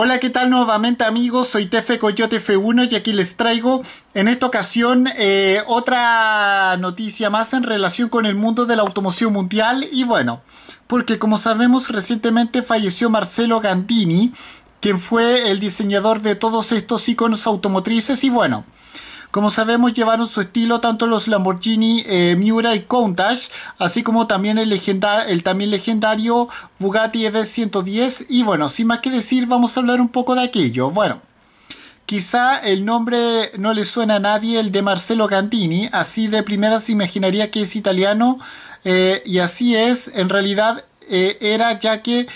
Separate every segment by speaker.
Speaker 1: Hola, ¿qué tal nuevamente amigos? Soy Tefe Coyote F1 y aquí les traigo en esta ocasión eh, otra noticia más en relación con el mundo de la automoción mundial y bueno, porque como sabemos recientemente falleció Marcelo Gandini, quien fue el diseñador de todos estos iconos automotrices y bueno, como sabemos, llevaron su estilo tanto los Lamborghini eh, Miura y Countach, así como también el, también legendario Bugatti ev 110 Y bueno, sin más que decir, vamos a hablar un poco de aquello. Bueno. Quizá el nombre no le suena a nadie, el de Marcelo Gandini, así de primera se imaginaría que es italiano, eh, y así es, en realidad eh, era ya que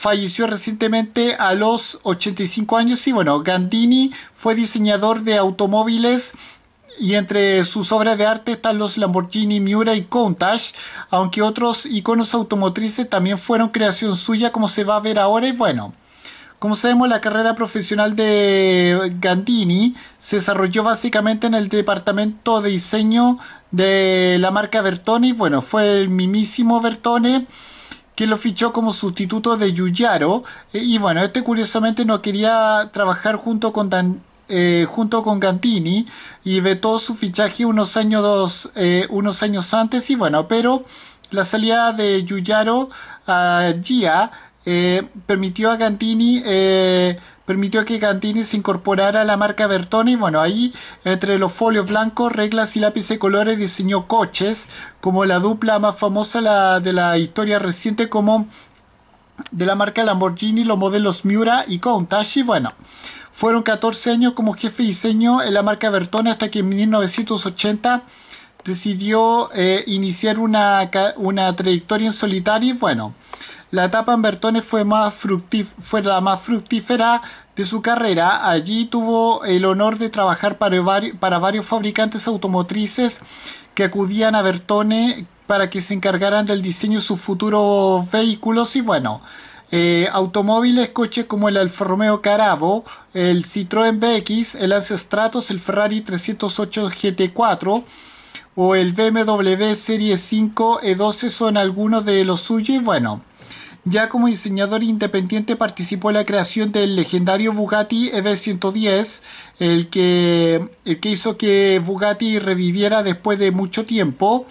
Speaker 1: falleció recientemente a los 85 años y bueno, Gandini fue diseñador de automóviles y entre sus obras de arte están los Lamborghini Miura y Countach, aunque otros iconos automotrices también fueron creación suya como se va a ver ahora y bueno. Como sabemos, la carrera profesional de Gandini se desarrolló básicamente en el departamento de diseño de la marca Bertone. Bueno, fue el mismísimo Bertone que lo fichó como sustituto de Yuyaro. Eh, y bueno, este curiosamente no quería trabajar junto con eh, junto con Gantini y vetó su fichaje unos años, dos, eh, unos años antes y bueno, pero la salida de Yuyaro a Gia eh, permitió a Gantini eh, permitió que Gantini se incorporara a la marca Bertone Y Bueno, ahí entre los folios blancos, reglas y lápices de colores diseñó coches como la dupla más famosa de la historia reciente como de la marca Lamborghini, los modelos Miura y Countach. bueno, fueron 14 años como jefe de diseño en la marca Bertone hasta que en 1980 decidió eh, iniciar una, una trayectoria en solitario. Y bueno, la etapa en Bertone fue, la más fructífera de su carrera. Allí tuvo el honor de trabajar para, varios fabricantes automotrices que acudían a Bertone para que se encargaran del diseño de sus futuros vehículos y bueno, eh, automóviles, coches como el Alfa Romeo Carabo, el Citroën BX, el Lancia Stratos, el Ferrari 308 GT4 o el BMW Serie 5 E12 son algunos de los suyos y bueno, ya como diseñador independiente participó en la creación del legendario Bugatti EB110, el que, el que hizo que Bugatti reviviera después de mucho tiempo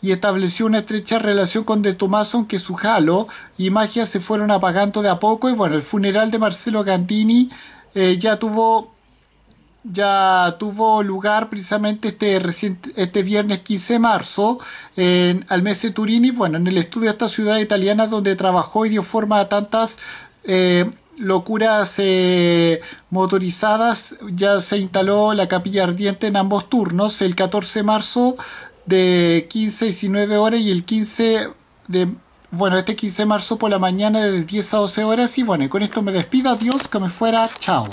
Speaker 1: y estableció una estrecha relación con De Tomaso, aunque su halo y magia se fueron apagando de a poco. Y bueno, el funeral de Marcelo Gandini eh, ya tuvo ya tuvo lugar precisamente este, este viernes 15 de marzo en Almese Turini, bueno, en el estudio de esta ciudad italiana donde trabajó y dio forma a tantas eh, locuras eh, motorizadas. Ya se instaló la capilla ardiente en ambos turnos, el 14 de marzo de 15 a 19 horas y el 15 de bueno, este 15 de marzo por la mañana de 10 a 12 horas. Y bueno, con esto me despido. Adiós, que me fuera. Chao.